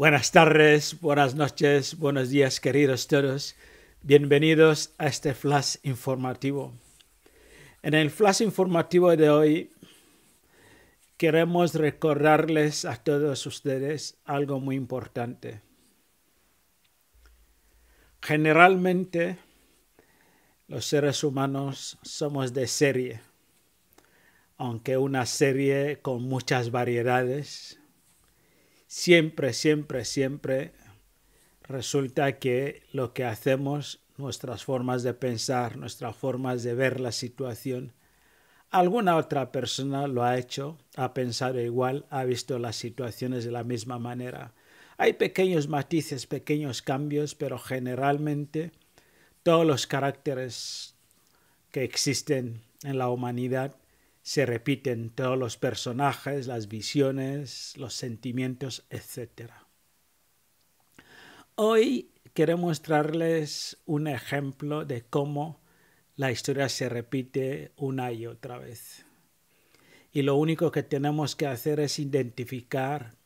Buenas tardes, buenas noches, buenos días queridos todos. Bienvenidos a este flash informativo. En el flash informativo de hoy queremos recordarles a todos ustedes algo muy importante. Generalmente los seres humanos somos de serie, aunque una serie con muchas variedades siempre, siempre, siempre resulta que lo que hacemos, nuestras formas de pensar, nuestras formas de ver la situación, alguna otra persona lo ha hecho, ha pensado igual, ha visto las situaciones de la misma manera. Hay pequeños matices, pequeños cambios, pero generalmente todos los caracteres que existen en la humanidad se repiten todos los personajes, las visiones, los sentimientos, etc. Hoy quiero mostrarles un ejemplo de cómo la historia se repite una y otra vez. Y lo único que tenemos que hacer es identificar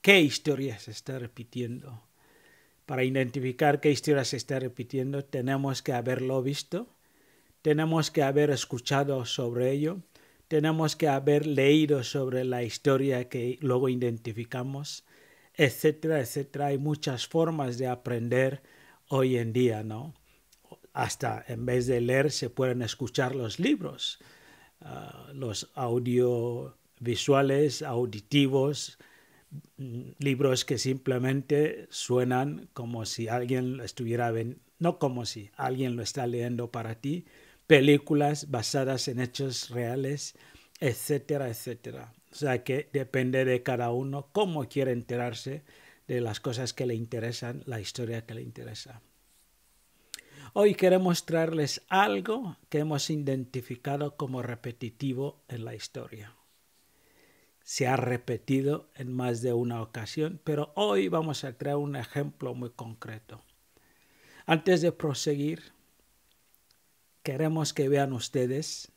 qué historia se está repitiendo. Para identificar qué historia se está repitiendo tenemos que haberlo visto, tenemos que haber escuchado sobre ello, tenemos que haber leído sobre la historia que luego identificamos, etcétera, etcétera. Hay muchas formas de aprender hoy en día, ¿no? Hasta en vez de leer se pueden escuchar los libros, ah, los audiovisuales, auditivos, mm, libros que simplemente suenan como si alguien estuviera, no como si alguien lo está leyendo para ti, películas basadas en hechos reales, etcétera, etcétera. O sea que depende de cada uno cómo quiere enterarse de las cosas que le interesan, la historia que le interesa. Hoy queremos mostrarles algo que hemos identificado como repetitivo en la historia. Se ha repetido en más de una ocasión, pero hoy vamos a crear un ejemplo muy concreto. Antes de proseguir, queremos que vean ustedes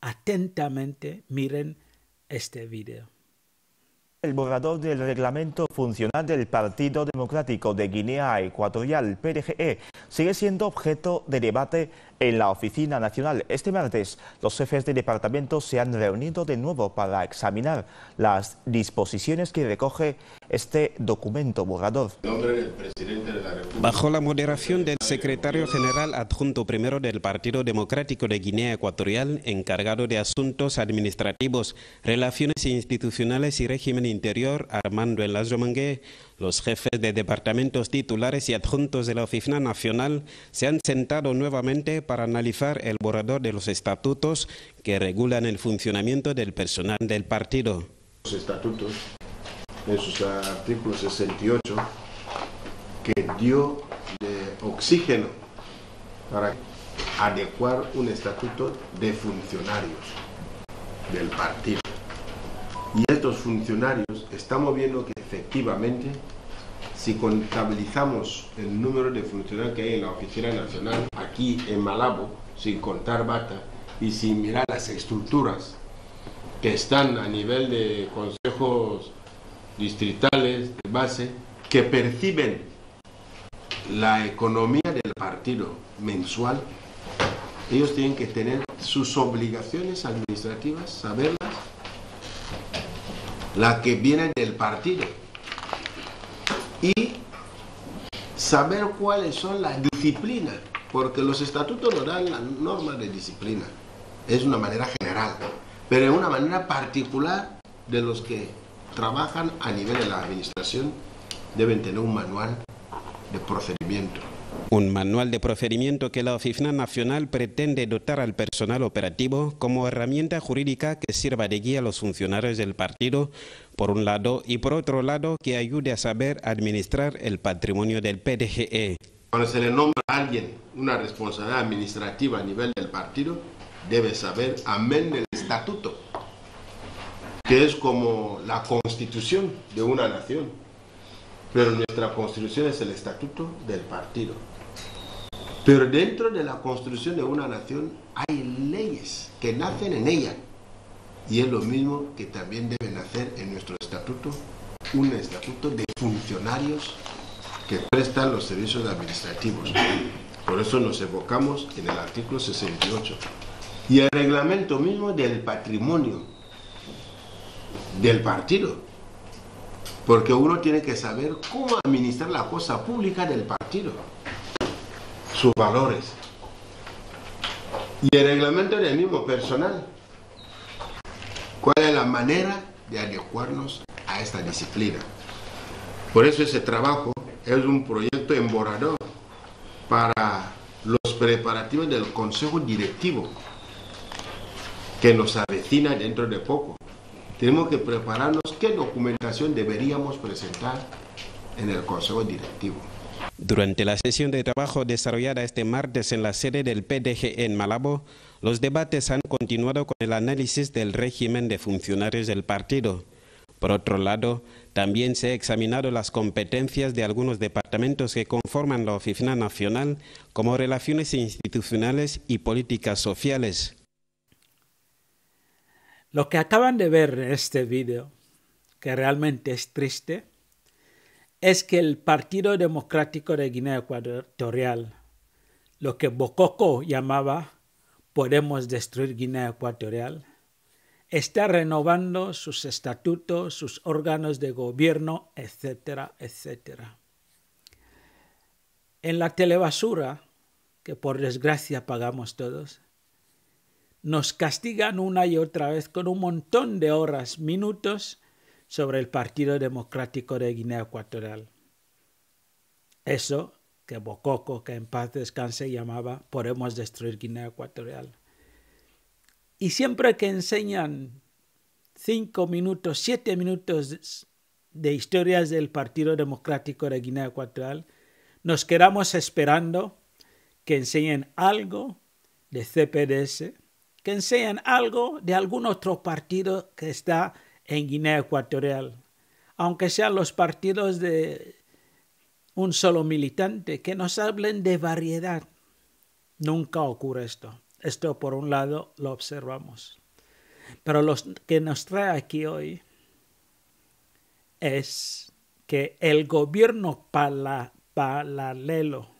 atentamente, miren este video el borrador del reglamento funcional del Partido Democrático de Guinea Ecuatorial, PDGE, sigue siendo objeto de debate en la Oficina Nacional. Este martes, los jefes de departamento se han reunido de nuevo para examinar las disposiciones que recoge este documento borrador. Bajo la moderación del secretario general adjunto primero del Partido Democrático de Guinea Ecuatorial, encargado de asuntos administrativos, relaciones institucionales y régimen Interior, Armando Mangué los jefes de departamentos titulares y adjuntos de la Oficina Nacional se han sentado nuevamente para analizar el borrador de los estatutos que regulan el funcionamiento del personal del partido. Los estatutos, en sus artículos 68, que dio de oxígeno para adecuar un estatuto de funcionarios del partido y estos funcionarios estamos viendo que efectivamente si contabilizamos el número de funcionarios que hay en la oficina nacional aquí en Malabo, sin contar Bata y sin mirar las estructuras que están a nivel de consejos distritales de base, que perciben la economía del partido mensual, ellos tienen que tener sus obligaciones administrativas, saberlas la que viene del partido. Y saber cuáles son las disciplinas, porque los estatutos no dan las normas de disciplina. Es una manera general, pero en una manera particular de los que trabajan a nivel de la administración deben tener un manual de procedimiento. Un manual de procedimiento que la Oficina Nacional pretende dotar al personal operativo como herramienta jurídica que sirva de guía a los funcionarios del partido, por un lado, y por otro lado, que ayude a saber administrar el patrimonio del PDGE. Cuando se le nombra a alguien una responsabilidad administrativa a nivel del partido, debe saber, amén del estatuto, que es como la constitución de una nación. Pero nuestra constitución es el estatuto del partido. Pero dentro de la construcción de una nación hay leyes que nacen en ella. Y es lo mismo que también debe nacer en nuestro estatuto, un estatuto de funcionarios que prestan los servicios administrativos. Por eso nos evocamos en el artículo 68. Y el reglamento mismo del patrimonio del partido. Porque uno tiene que saber cómo administrar la cosa pública del partido sus valores. Y el reglamento del mismo personal. ¿Cuál es la manera de adecuarnos a esta disciplina? Por eso ese trabajo es un proyecto emborrador para los preparativos del Consejo Directivo que nos avecina dentro de poco. Tenemos que prepararnos qué documentación deberíamos presentar en el Consejo Directivo. Durante la sesión de trabajo desarrollada este martes en la sede del PDG en Malabo, los debates han continuado con el análisis del régimen de funcionarios del partido. Por otro lado, también se han examinado las competencias de algunos departamentos que conforman la Oficina Nacional, como relaciones institucionales y políticas sociales. Lo que acaban de ver en este video, que realmente es triste, es que el Partido Democrático de Guinea Ecuatorial, lo que Bococo llamaba Podemos destruir Guinea Ecuatorial, está renovando sus estatutos, sus órganos de gobierno, etcétera, etcétera. En la telebasura, que por desgracia pagamos todos, nos castigan una y otra vez con un montón de horas, minutos, sobre el Partido Democrático de Guinea Ecuatorial. Eso que Bococo, que en paz descanse, llamaba Podemos destruir Guinea Ecuatorial. Y siempre que enseñan cinco minutos, siete minutos de historias del Partido Democrático de Guinea Ecuatorial, nos quedamos esperando que enseñen algo de CPDS, que enseñen algo de algún otro partido que está en Guinea Ecuatorial, aunque sean los partidos de un solo militante, que nos hablen de variedad. Nunca ocurre esto. Esto por un lado lo observamos. Pero lo que nos trae aquí hoy es que el gobierno paralelo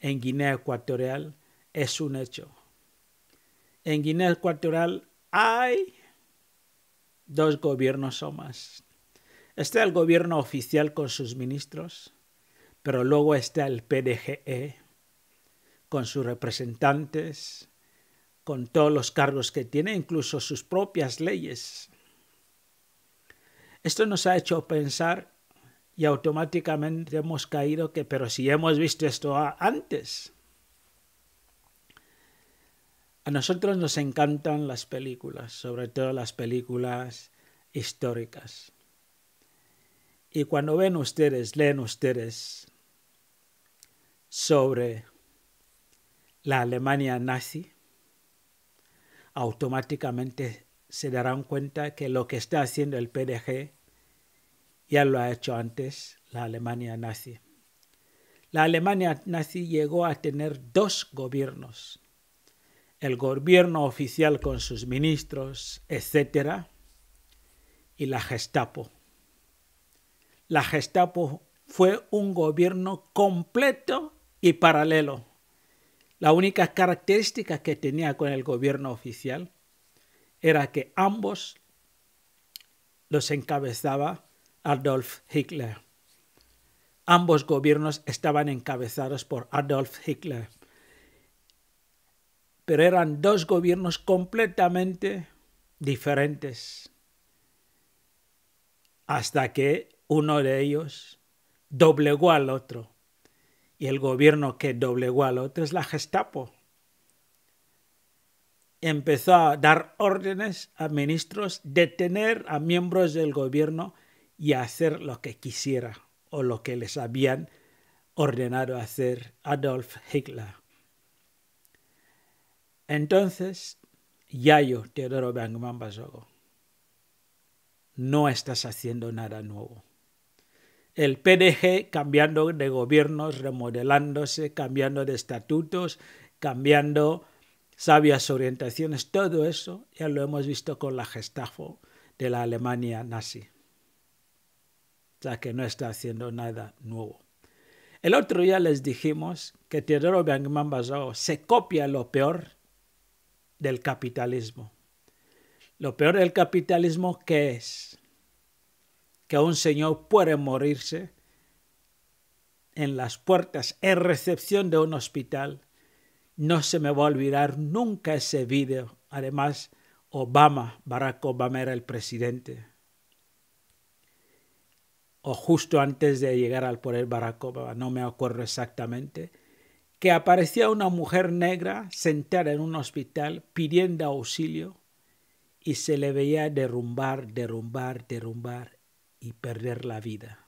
en Guinea Ecuatorial es un hecho. En Guinea Ecuatorial hay dos gobiernos o más. Está el gobierno oficial con sus ministros, pero luego está el PDGE con sus representantes, con todos los cargos que tiene, incluso sus propias leyes. Esto nos ha hecho pensar y automáticamente hemos caído que, pero si hemos visto esto antes, a nosotros nos encantan las películas, sobre todo las películas históricas. Y cuando ven ustedes, leen ustedes sobre la Alemania nazi, automáticamente se darán cuenta que lo que está haciendo el PDG ya lo ha hecho antes la Alemania nazi. La Alemania nazi llegó a tener dos gobiernos, el gobierno oficial con sus ministros, etc. Y la Gestapo. La Gestapo fue un gobierno completo y paralelo. La única característica que tenía con el gobierno oficial era que ambos los encabezaba Adolf Hitler. Ambos gobiernos estaban encabezados por Adolf Hitler pero eran dos gobiernos completamente diferentes. Hasta que uno de ellos doblegó al otro. Y el gobierno que doblegó al otro es la Gestapo. Empezó a dar órdenes a ministros, detener a miembros del gobierno y hacer lo que quisiera o lo que les habían ordenado hacer Adolf Hitler. Entonces, Yayo Teodoro Bangman Basogo, no estás haciendo nada nuevo. El PDG cambiando de gobiernos, remodelándose, cambiando de estatutos, cambiando sabias orientaciones, todo eso ya lo hemos visto con la Gestapo de la Alemania nazi. O sea que no está haciendo nada nuevo. El otro día les dijimos que Teodoro Bangman Basogo se copia lo peor del capitalismo. Lo peor del capitalismo que es que un señor puede morirse en las puertas en recepción de un hospital. No se me va a olvidar nunca ese video. Además, Obama, Barack Obama era el presidente. O justo antes de llegar al poder Barack Obama, no me acuerdo exactamente que aparecía una mujer negra sentada en un hospital pidiendo auxilio y se le veía derrumbar, derrumbar, derrumbar y perder la vida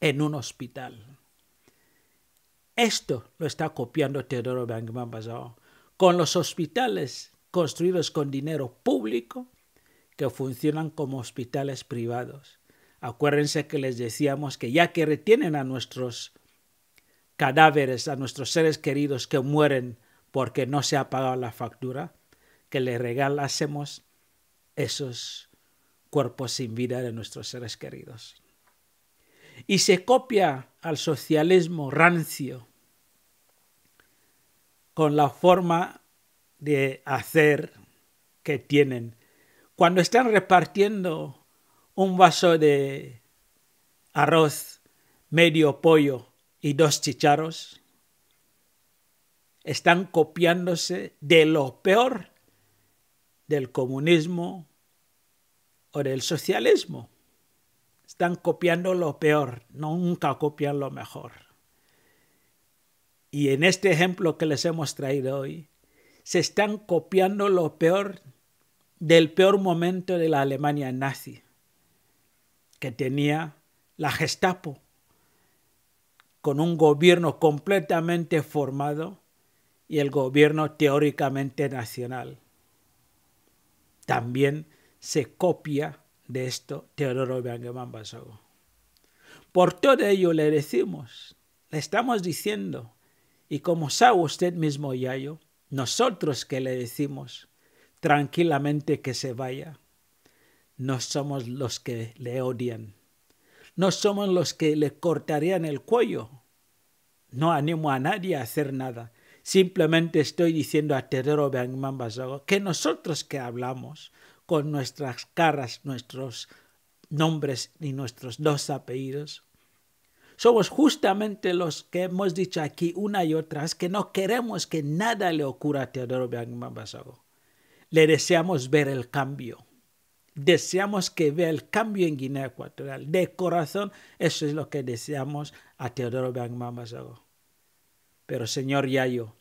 en un hospital. Esto lo está copiando Teodoro Benjamin con los hospitales construidos con dinero público que funcionan como hospitales privados. Acuérdense que les decíamos que ya que retienen a nuestros cadáveres a nuestros seres queridos que mueren porque no se ha pagado la factura, que le regalásemos esos cuerpos sin vida de nuestros seres queridos. Y se copia al socialismo rancio con la forma de hacer que tienen. Cuando están repartiendo un vaso de arroz medio pollo y dos chicharos están copiándose de lo peor del comunismo o del socialismo. Están copiando lo peor, nunca copian lo mejor. Y en este ejemplo que les hemos traído hoy, se están copiando lo peor del peor momento de la Alemania nazi, que tenía la Gestapo con un gobierno completamente formado y el gobierno teóricamente nacional. También se copia de esto Teodoro Benjamin Basago. Por todo ello le decimos, le estamos diciendo, y como sabe usted mismo, Yayo, nosotros que le decimos tranquilamente que se vaya, no somos los que le odian no somos los que le cortarían el cuello. No animo a nadie a hacer nada. Simplemente estoy diciendo a Teodoro Bergman que nosotros que hablamos con nuestras caras, nuestros nombres y nuestros dos apellidos, somos justamente los que hemos dicho aquí una y otra vez que no queremos que nada le ocurra a Teodoro Bergman Basago. Le deseamos ver el cambio. Deseamos que vea el cambio en Guinea Ecuatorial. De corazón, eso es lo que deseamos a Teodoro Bangmamasago. Pero señor Yayo,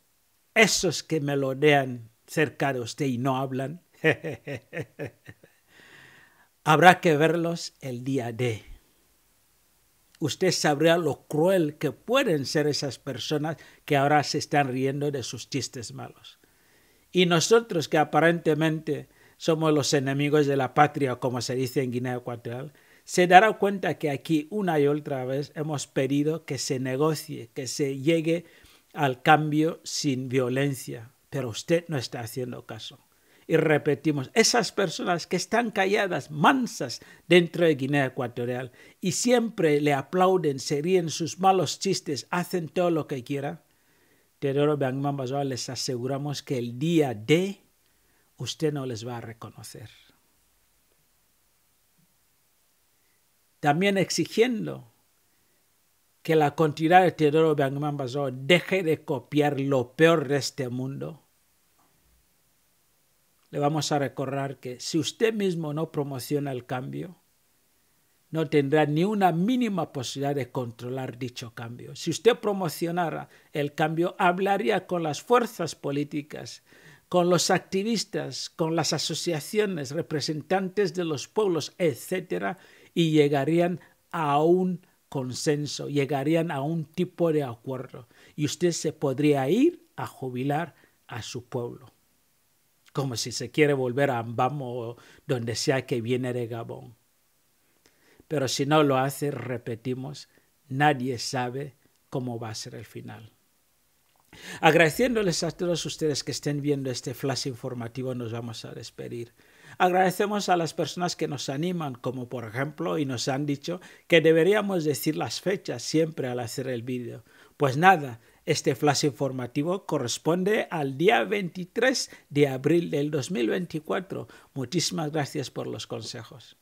esos que me lo melodean cerca de usted y no hablan, habrá que verlos el día de. Usted sabrá lo cruel que pueden ser esas personas que ahora se están riendo de sus chistes malos. Y nosotros que aparentemente somos los enemigos de la patria, como se dice en Guinea Ecuatorial, se dará cuenta que aquí una y otra vez hemos pedido que se negocie, que se llegue al cambio sin violencia, pero usted no está haciendo caso. Y repetimos, esas personas que están calladas, mansas, dentro de Guinea Ecuatorial y siempre le aplauden, se ríen sus malos chistes, hacen todo lo que quieran, Teodoro les aseguramos que el día de usted no les va a reconocer. También exigiendo que la continuidad de Teodoro Benjamin Bazó deje de copiar lo peor de este mundo. Le vamos a recordar que si usted mismo no promociona el cambio, no tendrá ni una mínima posibilidad de controlar dicho cambio. Si usted promocionara el cambio, hablaría con las fuerzas políticas con los activistas, con las asociaciones, representantes de los pueblos, etc., y llegarían a un consenso, llegarían a un tipo de acuerdo, y usted se podría ir a jubilar a su pueblo, como si se quiere volver a Ambamo o donde sea que viene de Gabón. Pero si no lo hace, repetimos, nadie sabe cómo va a ser el final. Agradeciéndoles a todos ustedes que estén viendo este flash informativo, nos vamos a despedir. Agradecemos a las personas que nos animan, como por ejemplo, y nos han dicho que deberíamos decir las fechas siempre al hacer el vídeo. Pues nada, este flash informativo corresponde al día 23 de abril del 2024. Muchísimas gracias por los consejos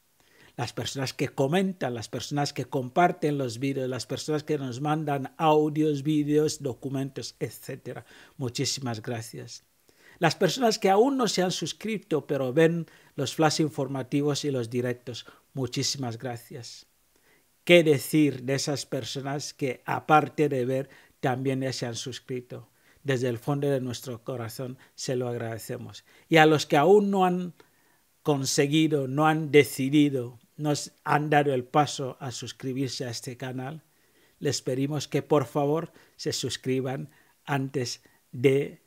las personas que comentan, las personas que comparten los vídeos, las personas que nos mandan audios, vídeos, documentos, etc. Muchísimas gracias. Las personas que aún no se han suscrito pero ven los flash informativos y los directos, muchísimas gracias. ¿Qué decir de esas personas que aparte de ver también se han suscrito? Desde el fondo de nuestro corazón se lo agradecemos. Y a los que aún no han conseguido, no han decidido nos han dado el paso a suscribirse a este canal, les pedimos que por favor se suscriban antes de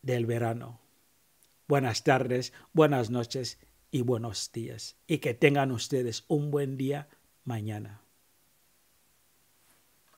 del verano. Buenas tardes, buenas noches y buenos días. Y que tengan ustedes un buen día mañana.